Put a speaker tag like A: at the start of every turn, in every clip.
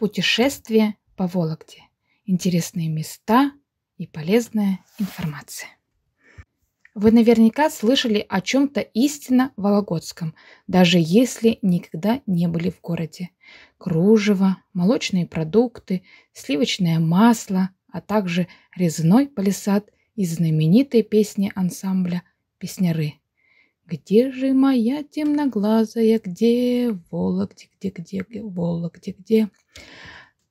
A: Путешествие по Вологде. Интересные места и полезная информация. Вы наверняка слышали о чем-то истинно вологодском, даже если никогда не были в городе. Кружево, молочные продукты, сливочное масло, а также резной палисад и знаменитые песни ансамбля «Песняры». Где же моя темноглазая, где Вологде, где, где, где, Вологде, где?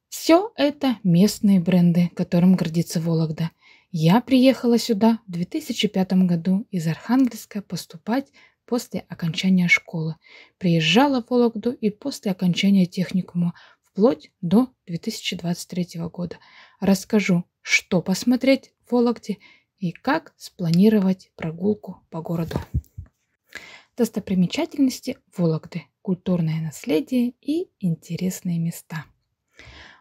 A: Все это местные бренды, которым гордится Вологда. Я приехала сюда в 2005 году из Архангельска поступать после окончания школы. Приезжала в Вологду и после окончания техникума вплоть до 2023 года. Расскажу, что посмотреть в Вологде и как спланировать прогулку по городу достопримечательности Вологды, культурное наследие и интересные места.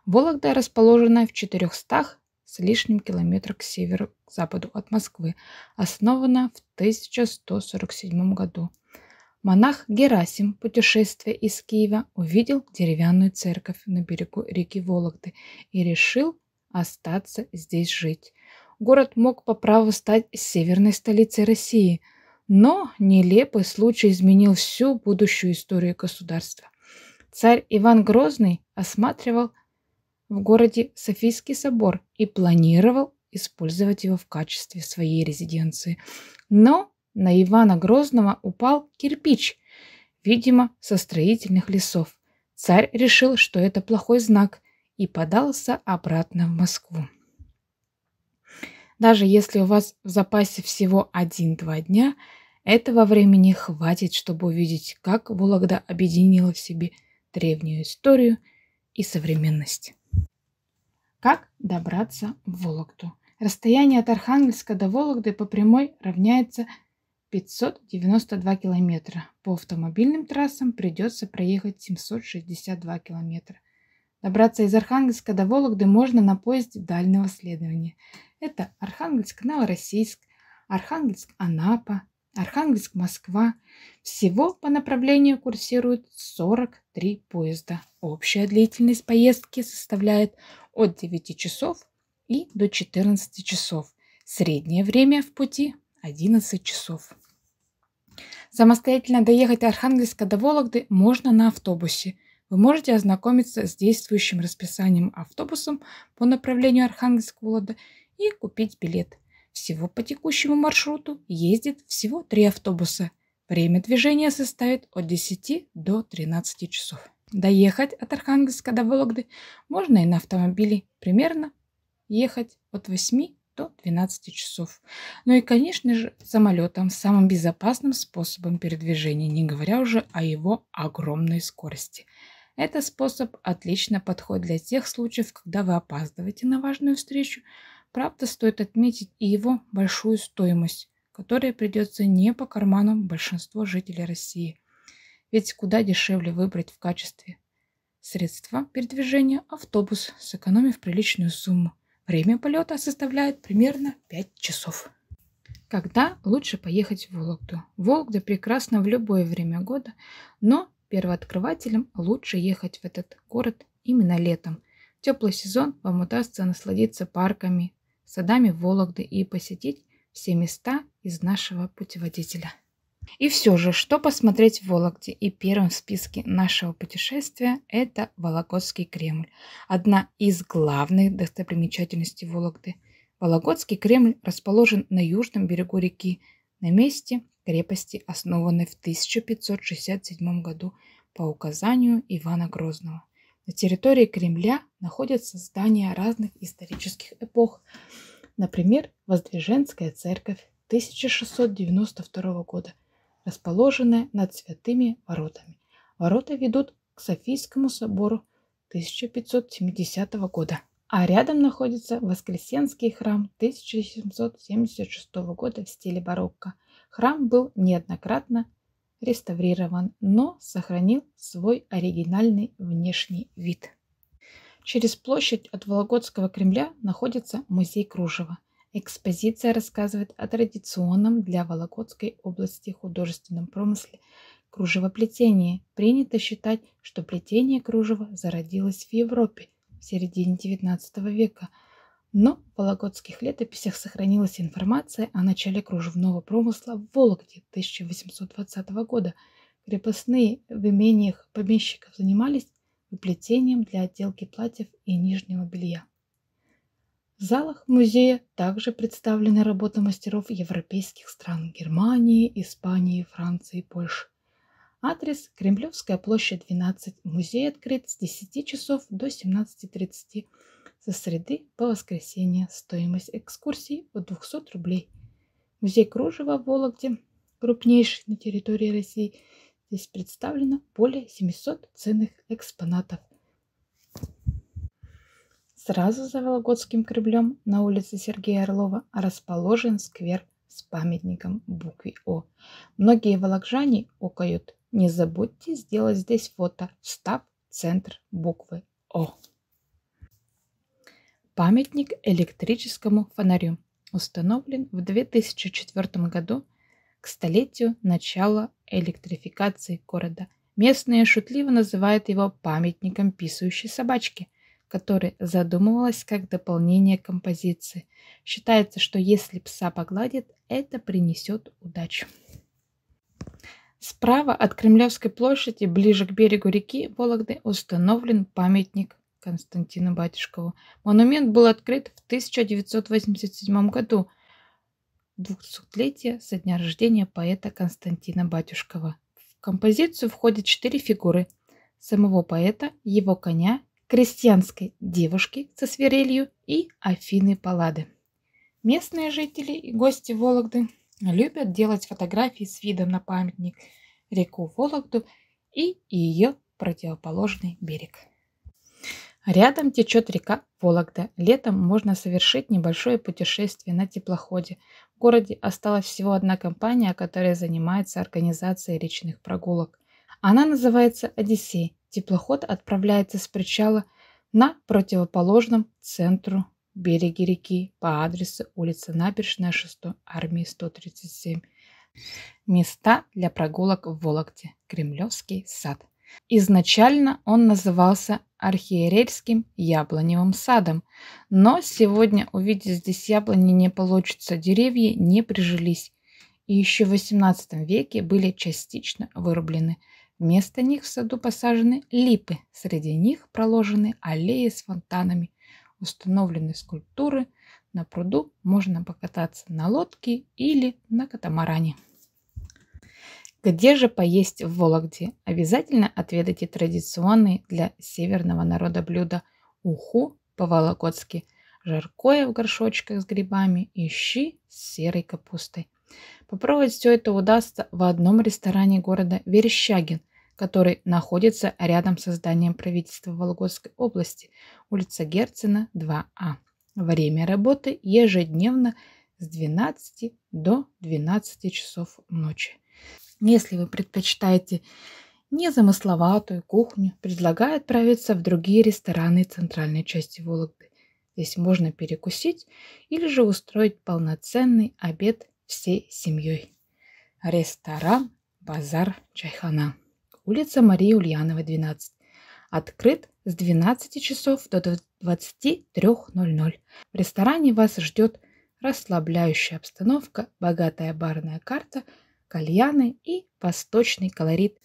A: Вологда расположена в 400 с лишним километрах к северу-западу от Москвы, основана в 1147 году. Монах Герасим, путешествие из Киева, увидел деревянную церковь на берегу реки Вологды и решил остаться здесь жить. Город мог по праву стать северной столицей России – но нелепый случай изменил всю будущую историю государства. Царь Иван Грозный осматривал в городе Софийский собор и планировал использовать его в качестве своей резиденции. Но на Ивана Грозного упал кирпич, видимо, со строительных лесов. Царь решил, что это плохой знак, и подался обратно в Москву. Даже если у вас в запасе всего 1-2 дня, этого времени хватит, чтобы увидеть, как Вологда объединила в себе древнюю историю и современность. Как добраться в Вологду? Расстояние от Архангельска до Вологды по прямой равняется 592 километра. По автомобильным трассам придется проехать 762 километра. Добраться из Архангельска до Вологды можно на поезде дальнего следования. Это Архангельск, Новороссийск, Архангельск, Анапа, Архангельск, Москва. Всего по направлению курсирует 43 поезда. Общая длительность поездки составляет от 9 часов и до 14 часов. Среднее время в пути 11 часов. Самостоятельно доехать до Архангельска до Вологды можно на автобусе. Вы можете ознакомиться с действующим расписанием автобусом по направлению Архангельск-Вологда и купить билет. Всего по текущему маршруту ездит всего три автобуса. Время движения составит от 10 до 13 часов. Доехать от Архангельска до Вологды можно и на автомобиле. Примерно ехать от 8 до 12 часов. Ну и, конечно же, самолетом, самым безопасным способом передвижения, не говоря уже о его огромной скорости. Этот способ отлично подходит для тех случаев, когда вы опаздываете на важную встречу, Правда, стоит отметить и его большую стоимость, которая придется не по карманам большинство жителей России. Ведь куда дешевле выбрать в качестве средства передвижения автобус, сэкономив приличную сумму. Время полета составляет примерно 5 часов. Когда лучше поехать в Вологду? Вологда прекрасна в любое время года, но первооткрывателям лучше ехать в этот город именно летом. В теплый сезон вам удастся насладиться парками, садами Вологды и посетить все места из нашего путеводителя. И все же, что посмотреть в Вологде и первым в списке нашего путешествия – это Вологодский Кремль. Одна из главных достопримечательностей Вологды. Вологодский Кремль расположен на южном берегу реки, на месте крепости, основанной в 1567 году по указанию Ивана Грозного. На территории Кремля находятся здания разных исторических эпох – Например, Воздвиженская церковь 1692 года, расположенная над Святыми Воротами. Ворота ведут к Софийскому собору 1570 года. А рядом находится Воскресенский храм 1776 года в стиле барокко. Храм был неоднократно реставрирован, но сохранил свой оригинальный внешний вид. Через площадь от Вологодского Кремля находится музей кружева. Экспозиция рассказывает о традиционном для Вологодской области художественном промысле кружевоплетении. Принято считать, что плетение кружева зародилось в Европе в середине XIX века, но в вологодских летописях сохранилась информация о начале кружевного промысла в Вологде 1820 года. Крепостные в имениях помещиков занимались и плетением для отделки платьев и нижнего белья. В залах музея также представлены работы мастеров европейских стран Германии, Испании, Франции и Польши. Адрес Кремлевская площадь 12. Музей открыт с 10 часов до 17.30 со среды по воскресенье. Стоимость экскурсий от 200 рублей. Музей кружева в Вологде, крупнейший на территории России, Здесь представлено более 700 ценных экспонатов. Сразу за Вологодским кремлем на улице Сергея Орлова расположен сквер с памятником букве О. Многие вологжане окают. Не забудьте сделать здесь фото, встав центр буквы О. Памятник электрическому фонарю установлен в 2004 году столетию начала электрификации города. Местные шутливо называют его памятником писающей собачки, который задумывалась как дополнение композиции. Считается, что если пса погладит, это принесет удачу. Справа от Кремлевской площади, ближе к берегу реки Вологды, установлен памятник Константину Батюшкову. Монумент был открыт в 1987 году – Двухсотлетие летия со дня рождения поэта Константина Батюшкова. В композицию входят четыре фигуры – самого поэта, его коня, крестьянской девушки со свирелью и Афины Паллады. Местные жители и гости Вологды любят делать фотографии с видом на памятник реку Вологду и ее противоположный берег. Рядом течет река Вологда. Летом можно совершить небольшое путешествие на теплоходе. В городе осталась всего одна компания, которая занимается организацией речных прогулок. Она называется «Одиссей». Теплоход отправляется с причала на противоположном центру береге реки по адресу улица Набережная 6 армии 137. Места для прогулок в Вологде. Кремлевский сад. Изначально он назывался архиерейским яблоневым садом, но сегодня увидеть здесь яблони не получится, деревья не прижились, и еще в XVIII веке были частично вырублены. Вместо них в саду посажены липы, среди них проложены аллеи с фонтанами, установлены скульптуры, на пруду можно покататься на лодке или на катамаране. Где же поесть в Вологде? Обязательно отведайте традиционные для северного народа блюда уху по-вологодски, жаркое в горшочках с грибами и щи с серой капустой. Попробовать все это удастся в одном ресторане города Верещагин, который находится рядом со зданием правительства Вологодской области, улица Герцена, 2А. А. Время работы ежедневно с 12 до 12 часов ночи. Если вы предпочитаете незамысловатую кухню, предлагаю отправиться в другие рестораны центральной части Вологды. Здесь можно перекусить или же устроить полноценный обед всей семьей. Ресторан «Базар Чайхана». Улица Марии Ульянова, 12. Открыт с 12 часов до 23.00. В ресторане вас ждет расслабляющая обстановка, богатая барная карта – кальяны и восточный колорит.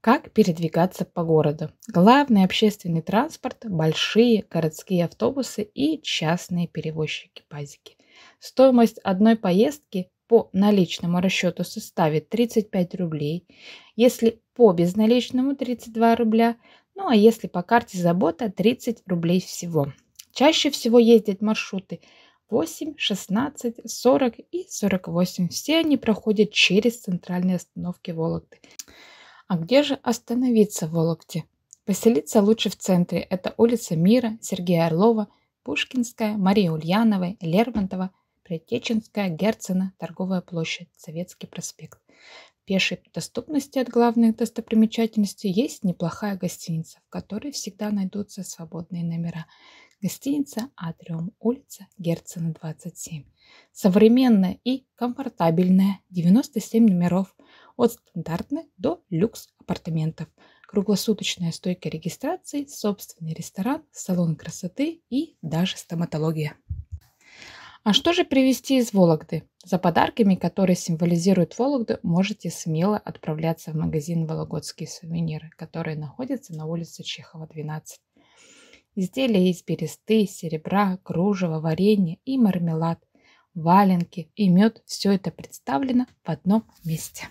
A: Как передвигаться по городу? Главный общественный транспорт – большие городские автобусы и частные перевозчики-пазики. Стоимость одной поездки по наличному расчету составит 35 рублей, если по безналичному 32 рубля, ну а если по карте забота 30 рублей всего. Чаще всего ездят маршруты 8, 16, 40 и 48. Все они проходят через центральные остановки Вологды. А где же остановиться в Вологде? Поселиться лучше в центре. Это улица Мира, Сергея Орлова, Пушкинская, Мария Ульянова, Лермонтова, Притеченская, Герцена, Торговая площадь, Советский проспект. В пешей доступности от главных достопримечательностей есть неплохая гостиница, в которой всегда найдутся свободные номера – гостиница «Атриум», улица Герцена, 27. Современная и комфортабельная, 97 номеров, от стандартных до люкс апартаментов. Круглосуточная стойка регистрации, собственный ресторан, салон красоты и даже стоматология. А что же привезти из Вологды? За подарками, которые символизируют Вологду, можете смело отправляться в магазин «Вологодские сувениры», который находится на улице Чехова, 12 изделия из бересты, серебра, кружева, варенье и мармелад, валенки и мед. Все это представлено в одном месте.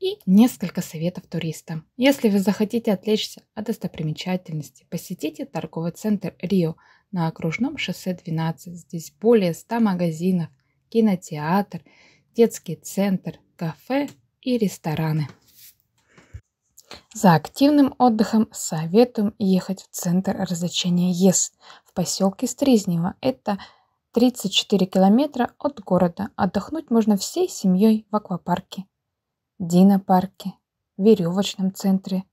A: И несколько советов туристам. Если вы захотите отвлечься от достопримечательности, посетите торговый центр Рио на окружном шоссе 12. Здесь более 100 магазинов, кинотеатр, детский центр, кафе и рестораны. За активным отдыхом советуем ехать в центр развлечения ЕС в поселке Стризнево. Это 34 километра от города. Отдохнуть можно всей семьей в аквапарке, динопарке, веревочном центре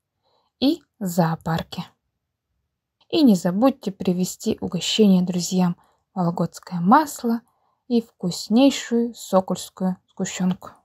A: и зоопарке. И не забудьте привезти угощение друзьям вологодское масло и вкуснейшую сокольскую сгущенку.